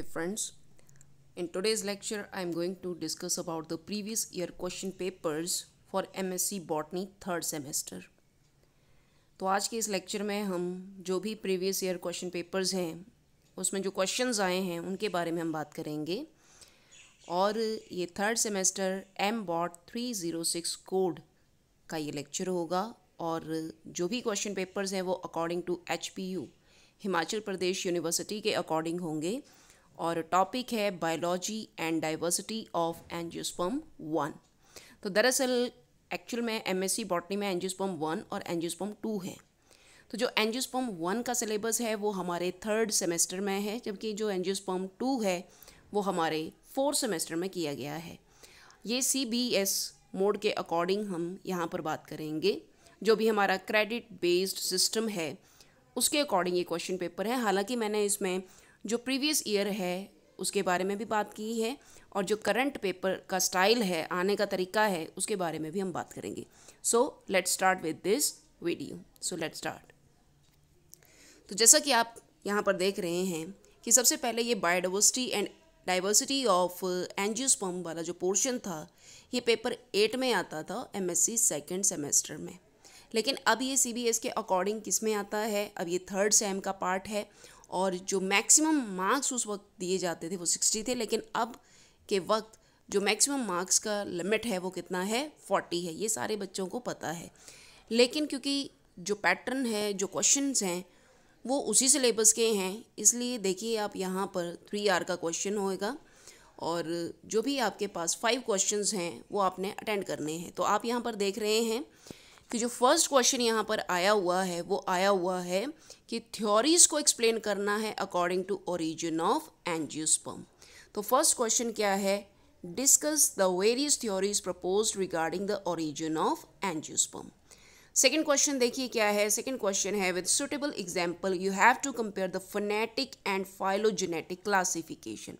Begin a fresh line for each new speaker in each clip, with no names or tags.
Hey friends, in today's lecture I am going to discuss about the previous year question papers for MSc Botany third semester. तो आज के इस lecture में हम जो भी प्रीवियस ईयर क्वेश्चन पेपर्स हैं उसमें जो क्वेश्चंस आए हैं उनके बारे में हम बात करेंगे और ये third semester M bot three zero six code का ये लेक्चर होगा और जो भी क्वेश्चन पेपर्स हैं वो according to H P U Himachal Pradesh university के अकॉर्डिंग होंगे और टॉपिक है biology and diversity of angiosperm one तो दरअसल एक्चुअल में एमएससी बॉटनी में एनजियोस्पम वन और एनजियोस्पम टू है तो जो एनजियोस्पम वन का सिलेबस है वो हमारे थर्ड सेमेस्टर में है जबकि जो एनजियोस्पम टू है वो हमारे फोर्थ सेमेस्टर में किया गया है ये सी बी एस मोड के अकॉर्डिंग हम यहाँ पर बात करेंगे जो भी हमारा क्रेडिट बेस्ड सिस्टम है उसके अकॉर्डिंग ये क्वेश्चन पेपर है हालांकि मैंने इसमें जो प्रीवियस ईयर है उसके बारे में भी बात की है और जो करंट पेपर का स्टाइल है आने का तरीका है उसके बारे में भी हम बात करेंगे so let start with this video so let start तो जैसा कि आप यहाँ पर देख रहे हैं कि सबसे पहले ये biodiversity and diversity of angiosperm वाला जो पोर्शन था ये पेपर एट में आता था एमएससी सेकेंड सेमेस्टर में लेकिन अब ये सीबीएस के अकॉर्डिंग किस में आता है अब ये थर्ड सेम का पार्ट है और जो मैक्सिमम मार्क्स उस वक्त दिए जाते थे वो सिक्सटी थे लेकिन अब के वक्त जो मैक्सिमम मार्क्स का लिमिट है वो कितना है फोर्टी है ये सारे बच्चों को पता है लेकिन क्योंकि जो पैटर्न है जो क्वेश्चन हैं वो उसी सिलेबस के हैं इसलिए देखिए आप यहाँ पर थ्री आर का क्वेश्चन होएगा और जो भी आपके पास फाइव क्वेश्चंस हैं वो आपने अटेंड करने हैं तो आप यहाँ पर देख रहे हैं कि जो फर्स्ट क्वेश्चन यहाँ पर आया हुआ है वो आया हुआ है कि थ्योरीज को एक्सप्लेन करना है according to origin of angiosperm तो फर्स्ट क्वेश्चन क्या है discuss the various theories propose regarding the origin of angiosperm second question देखिए क्या है सेकेंड क्वेश्चन है with suitable example you have to compare the phenetic and phylogenetic classification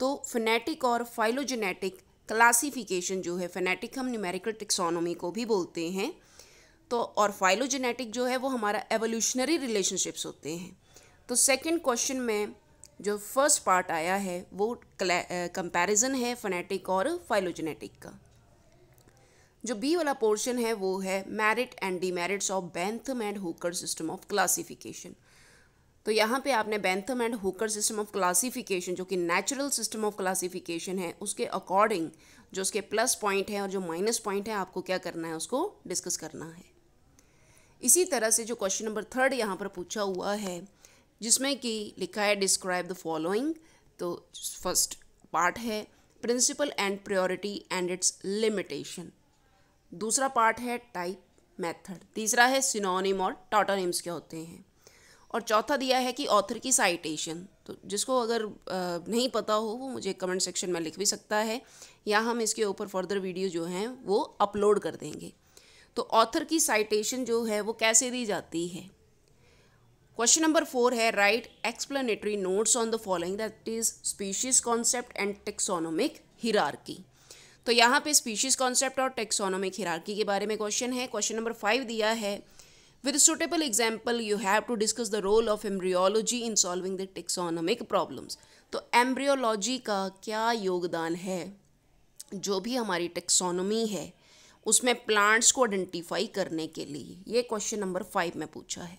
तो phenetic और phylogenetic classification जो है फेनेटिक हम न्यूमेरिकल टिक्सोनोमी को भी बोलते हैं तो और फाइलोजेनेटिक जो है वो हमारा एवोल्यूशनरी रिलेशनशिप्स होते हैं तो सेकंड क्वेश्चन में जो फर्स्ट पार्ट आया है वो कंपैरिजन है फनेटिक और फाइलोजेनेटिक का जो बी वाला पोर्शन है वो है merit and demerits of Bentham and Hooker system of classification तो यहाँ पे आपने Bentham and Hooker system of classification जो कि नेचुरल सिस्टम ऑफ क्लासिफिकेशन है उसके अकॉर्डिंग जो उसके प्लस पॉइंट है और जो माइनस पॉइंट है आपको क्या करना है उसको डिस्कस करना है इसी तरह से जो क्वेश्चन नंबर थर्ड यहाँ पर पूछा हुआ है जिसमें कि लिखा है डिस्क्राइब द फॉलोइंग तो फर्स्ट पार्ट है principle and priority and its limitation दूसरा पार्ट है टाइप मेथड तीसरा है सिनोनिम और टाटानिम्स क्या होते हैं और चौथा दिया है कि ऑथर की साइटेशन तो जिसको अगर नहीं पता हो वो मुझे कमेंट सेक्शन में लिख भी सकता है या हम इसके ऊपर फर्दर वीडियो जो हैं वो अपलोड कर देंगे तो ऑथर की साइटेशन जो है वो कैसे दी जाती है क्वेश्चन नंबर फोर है write explanatory notes on the following that is species concept and taxonomic hierarchy तो यहाँ पे स्पीशीज कॉन्सेप्ट और टेक्सोनोमिक हिरारकी के बारे में क्वेश्चन है क्वेश्चन नंबर फाइव दिया है with suitable example you have to discuss the role of embryology in solving the taxonomic problems तो एम्ब्रियोलॉजी का क्या योगदान है जो भी हमारी टेक्सोनोमी है उसमें प्लांट्स को आइडेंटिफाई करने के लिए ये क्वेश्चन नंबर फाइव में पूछा है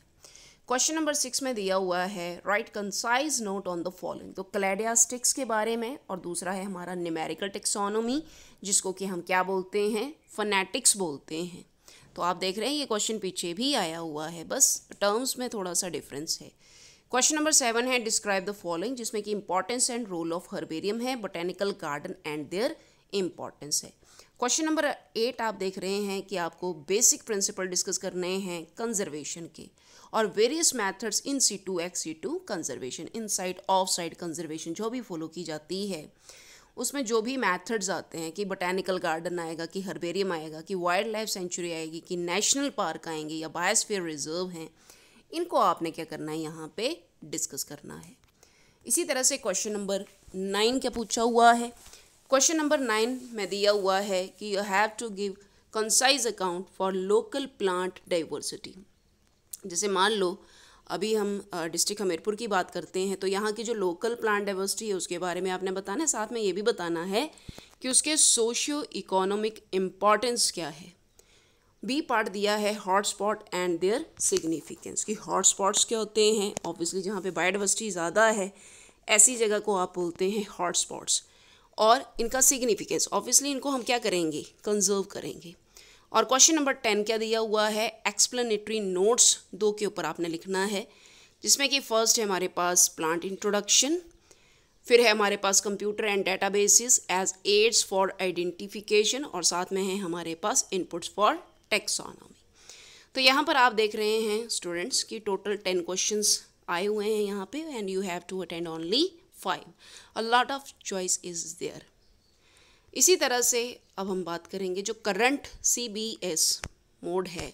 क्वेश्चन नंबर सिक्स में दिया हुआ है write concise note on the following तो क्लेडियास्टिक्स के बारे में और दूसरा है हमारा न्यूमेरिकल टेक्सोनोमी जिसको कि हम क्या बोलते हैं फनेटिक्स बोलते हैं तो आप देख रहे हैं ये क्वेश्चन पीछे भी आया हुआ है बस टर्म्स में थोड़ा सा डिफरेंस है क्वेश्चन नंबर सेवन है डिस्क्राइब द फॉलोइंग जिसमें कि importance and role of herbarium है botanical garden and their importance है क्वेश्चन नंबर एट आप देख रहे हैं कि आपको बेसिक प्रिंसिपल डिस्कस करने हैं कंजर्वेशन के और various methods in situ ex situ conservation in side of side conservation जो भी फॉलो की जाती है उसमें जो भी मेथड्स आते हैं कि बोटैनिकल गार्डन आएगा कि हर्बेरियम आएगा कि वाइल्ड लाइफ सेंचुरी आएगी कि नेशनल पार्क आएंगे या बायोस्फीयर रिजर्व हैं इनको आपने क्या करना है यहाँ पे डिस्कस करना है इसी तरह से क्वेश्चन नंबर नाइन क्या पूछा हुआ है क्वेश्चन नंबर नाइन में दिया हुआ है कि you have to give concise account for local plant diversity जैसे मान लो अभी हम डिस्ट्रिक्ट हमीरपुर की बात करते हैं तो यहाँ की जो लोकल प्लांट डाइवर्सिटी है उसके बारे में आपने बताना है साथ में ये भी बताना है कि उसके सोशियो इकोनॉमिक इम्पॉर्टेंस क्या है बी पार्ट दिया है हॉटस्पॉट एंड देयर सिग्निफिकेंस कि हॉटस्पॉट्स क्या होते हैं ऑब्वियसली जहाँ पे बायोडाइवर्सिटी ज़्यादा है ऐसी जगह को आप बोलते हैं हॉटस्पॉट्स और इनका सिग्निफिकेंस ऑब्वियसली इनको हम क्या करेंगे कंजर्व करेंगे और क्वेश्चन नंबर टेन क्या दिया हुआ है एक्सप्लेनेटरी नोट्स दो के ऊपर आपने लिखना है जिसमें कि फर्स्ट है हमारे पास प्लांट इंट्रोडक्शन फिर है हमारे पास computer and data bases as aids for identification और साथ में है हमारे पास इनपुट्स फॉर टेक्सोनॉमी तो यहाँ पर आप देख रहे हैं स्टूडेंट्स कि टोटल टेन क्वेश्चंस आए हुए हैं यहाँ पे and you have to attend only five a lot of choice is there इसी तरह से अब हम बात करेंगे जो current C B S mode है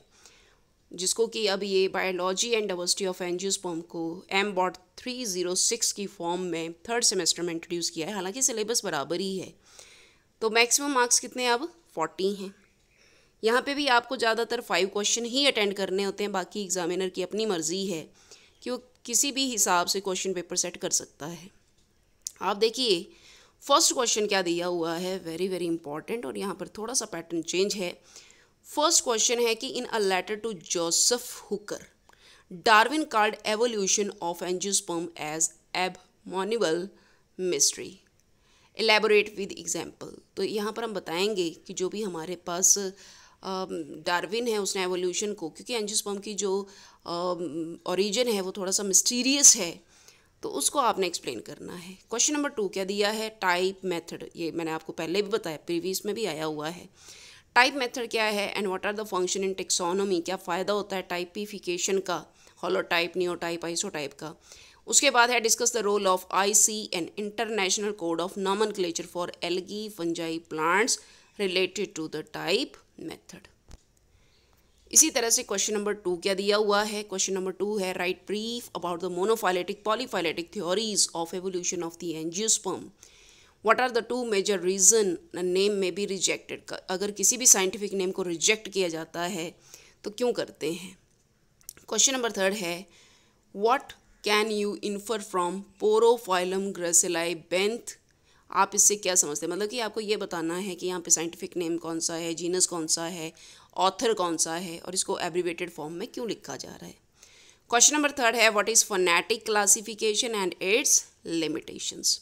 जिसको कि अब ये biology and diversity of angiosperm को M bot three zero six की फॉर्म में थर्ड सेमेस्टर में इंट्रोड्यूस किया है हालांकि सिलेबस बराबर ही है तो मैक्सिमम मार्क्स कितने अब फोर्टी हैं यहाँ पे भी आपको ज़्यादातर फाइव क्वेश्चन ही अटेंड करने होते हैं बाकी एग्जामिनर की अपनी मर्ज़ी है कि वो किसी भी हिसाब से क्वेश्चन पेपर सेट कर सकता है आप देखिए फर्स्ट क्वेश्चन क्या दिया हुआ है वेरी वेरी इंपॉर्टेंट और यहाँ पर थोड़ा सा पैटर्न चेंज है फर्स्ट क्वेश्चन है कि in a letter to Joseph Hooker Darwin called evolution of angiosperm as abominable mystery elaborate with example तो यहाँ पर हम बताएंगे कि जो भी हमारे पास डार्विन है उसने एवोल्यूशन को क्योंकि एंजियोस्पर्म की जो ओरिजिन है वो थोड़ा सा मिस्टीरियस है तो उसको आपने एक्सप्लेन करना है क्वेश्चन नंबर टू क्या दिया है टाइप मेथड ये मैंने आपको पहले भी बताया प्रीवियस में भी आया हुआ है टाइप मेथड क्या है and what are the function in taxonomy क्या फ़ायदा होता है टाइपिफिकेशन का हॉलोटाइप आइसो टाइप का उसके बाद है discuss the role of I C and international code of नॉमन for algae fungi plants related to the type method इसी तरह से क्वेश्चन नंबर टू क्या दिया हुआ है क्वेश्चन नंबर टू है write brief about the monophyletic polyphyletic theories of evolution of the angiosperm what are the two major reason name may be rejected अगर किसी भी साइंटिफिक नेम को रिजेक्ट किया जाता है तो क्यों करते हैं क्वेश्चन नंबर थर्ड है what can you infer from Porophyllum gracile Benth आप इससे क्या समझते हैं मतलब कि आपको ये बताना है कि यहाँ पे साइंटिफिक नेम कौन सा है जीनस कौन सा है ऑथर कौन सा है और इसको एब्रीवेटेड फॉर्म में क्यों लिखा जा रहा है क्वेश्चन नंबर थर्ड है what is phonetic classification and its limitations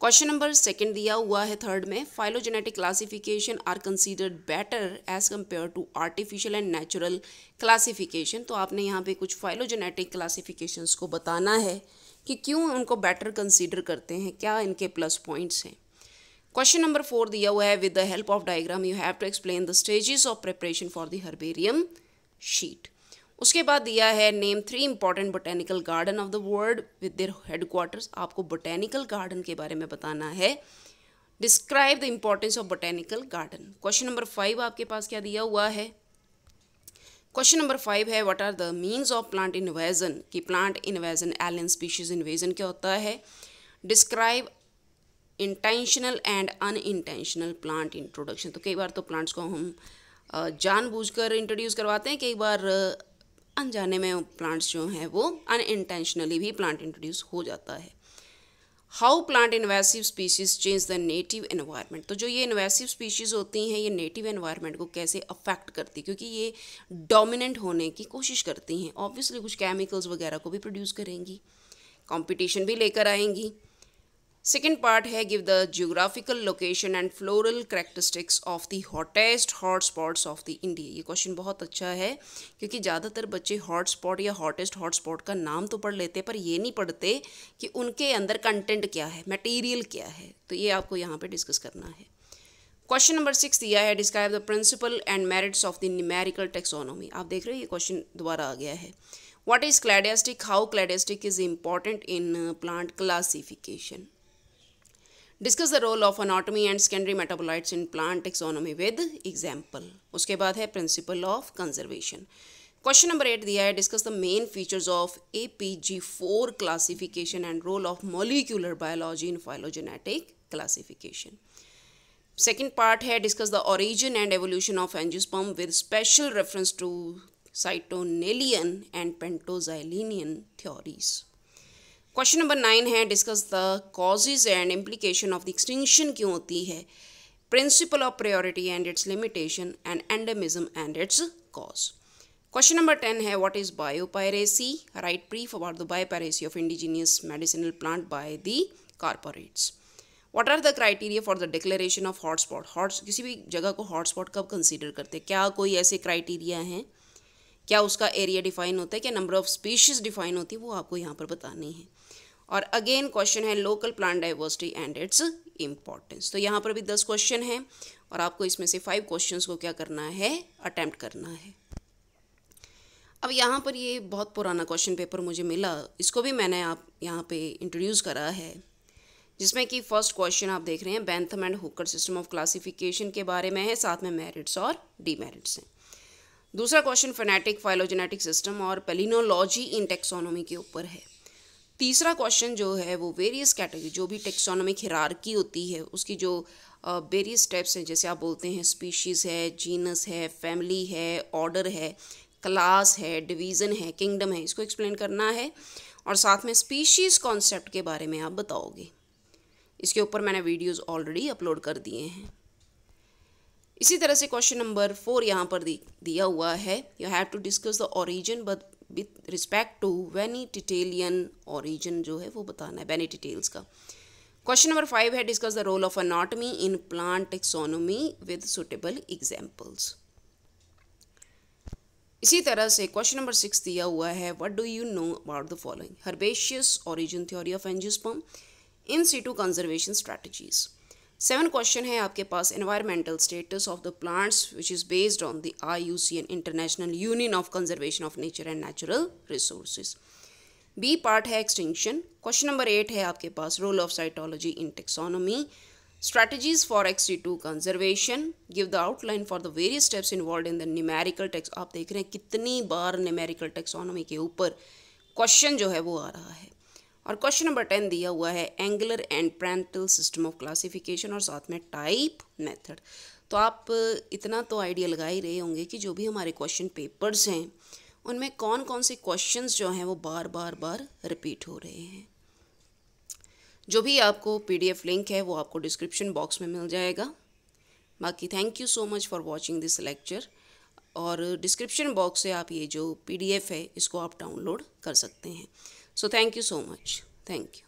question number second दिया हुआ है थर्ड में phylogenetic classification are considered better as compare to artificial and natural classification तो आपने यहाँ पे कुछ फाइलोजेनेटिक क्लासिफिकेशंस को बताना है कि क्यों उनको बेटर कंसीडर करते हैं क्या इनके प्लस पॉइंट्स हैं क्वेश्चन नंबर फोर दिया हुआ है with the help of diagram you have to explain the stages of preparation for the herbarium sheet उसके बाद दिया है name three important botanical garden of the world with their headquarters आपको botanical garden के बारे में बताना है describe the importance of botanical garden question number five आपके पास क्या दिया हुआ है क्वेश्चन नंबर फाइव है what are the means of plant invasion कि plant invasion alien species invasion क्या होता है describe intentional and unintentional plant introduction तो कई बार तो प्लांट्स को हम जानबूझकर इंट्रोड्यूस करवाते हैं कई बार अनजाने में प्लांट्स जो हैं वो अन इंटेंशनली भी प्लांट इंट्रोड्यूस हो जाता है how plant invasive species change the native environment तो जो ये इन्वेसिव स्पीशीज़ होती हैं ये नेटिव इन्वायरमेंट को कैसे अफेक्ट करती क्योंकि ये डोमिनेंट होने की कोशिश करती हैं ऑब्वियसली कुछ केमिकल्स वगैरह को भी प्रोड्यूस करेंगी कंपटीशन भी लेकर आएंगी सेकेंड पार्ट है the geographical location and floral floral of of hottest hot spots of the India ये क्वेश्चन बहुत अच्छा है क्योंकि ज़्यादातर बच्चे हॉटस्पॉट या हॉटेस्ट हॉटस्पॉट का नाम तो पढ़ लेते हैं पर ये नहीं पढ़ते कि उनके अंदर कंटेंट क्या है मटेरियल क्या है तो ये आपको यहाँ पे डिस्कस करना है क्वेश्चन नंबर सिक्स दिया है describe the principle and merits of the numerical taxonomy आप देख रहे हो ये क्वेश्चन दोबारा आ गया है what is cladistic how cladistic is important in plant classification discuss the role of anatomy and secondary metabolites in plant taxonomy with example उसके बाद है principle of conservation question number eight दिया है discuss the main features of A P G four classification and role of molecular biology in phylogenetic classification second part है discuss the origin and evolution of angiosperm with special reference to साइटोनेलियन and pentoxylean theories question number nine है discuss the causes and implication of the extinction क्यों होती है principle of priority and its limitation and endemism and its cause question number ten है what is biopiracy write brief about the biopiracy of indigenous medicinal plant by the corporates what are the criteria for the declaration of hotspot hots किसी भी जगह को hotspot कब consider करते हैं क्या कोई ऐसे क्राइटेरिया हैं क्या उसका एरिया डिफाइन होता है क्या नंबर ऑफ स्पीशीज़ डिफाइन होती है वो आपको यहाँ पर बतानी है और अगेन क्वेश्चन है local plant diversity and its importance तो यहाँ पर भी दस क्वेश्चन हैं और आपको इसमें से फाइव क्वेश्चंस को क्या करना है अटैम्प्ट करना है अब यहाँ पर ये बहुत पुराना क्वेश्चन पेपर मुझे मिला इसको भी मैंने आप यहाँ पे इंट्रोड्यूस करा है जिसमें कि फर्स्ट क्वेश्चन आप देख रहे हैं Bentham and Hooker system of classification के बारे में है साथ में मेरिट्स और डीमेरिट्स हैं दूसरा क्वेश्चन फेनेटिक फाइलोजेनेटिक सिस्टम और पेलिनोलॉजी इन टेक्सोनॉमी के ऊपर है तीसरा क्वेश्चन जो है वो वेरियस कैटेगरी जो भी टेक्सोनॉमिक हिरारकी होती है उसकी जो वेरियस स्टेप्स हैं जैसे आप बोलते हैं स्पीशीज़ है जीनस है फैमिली है ऑर्डर है क्लास है डिवीज़न है किंगडम है इसको एक्सप्लेन करना है और साथ में स्पीशीज़ कॉन्सेप्ट के बारे में आप बताओगे इसके ऊपर मैंने वीडियोज़ ऑलरेडी अपलोड कर दिए हैं इसी तरह से क्वेश्चन नंबर फोर यहाँ पर दिया हुआ है you have to discuss the origin but with respect to टिटेलियन ओरिजिन जो है वो बताना है टिटेल्स का क्वेश्चन नंबर फाइव है discuss the role of anatomy in plant taxonomy with suitable examples इसी तरह से क्वेश्चन नंबर सिक्स दिया हुआ है what do you know about the following herbaceous origin theory of angiosperm in situ conservation strategies seven question है आपके पास environmental status of the plants which is based on the I U C N international union of conservation of nature and natural resources B part है extinction question number eight है आपके पास role of cytology in strategies for ex situ conservation give the outline for the various steps involve in the numerical टेक्स आप देख रहे हैं कितनी बार निमेरिकल टेक्सोनोमी के ऊपर क्वेश्चन जो है वो आ रहा है और क्वेश्चन नंबर टेन दिया हुआ है angular and parental system of classification और साथ में टाइप मेथड तो आप इतना तो आइडिया लगा ही रहे होंगे कि जो भी हमारे क्वेश्चन पेपर्स हैं उनमें कौन कौन से क्वेश्चन जो हैं वो बार बार बार रिपीट हो रहे हैं जो भी आपको पीडीएफ लिंक है वो आपको डिस्क्रिप्शन बॉक्स में मिल जाएगा बाकी thank you so much for watching this lecture और डिस्क्रिप्शन बॉक्स से आप ये जो पीडीएफ है इसको आप डाउनलोड कर सकते हैं So thank you so much. Thank you.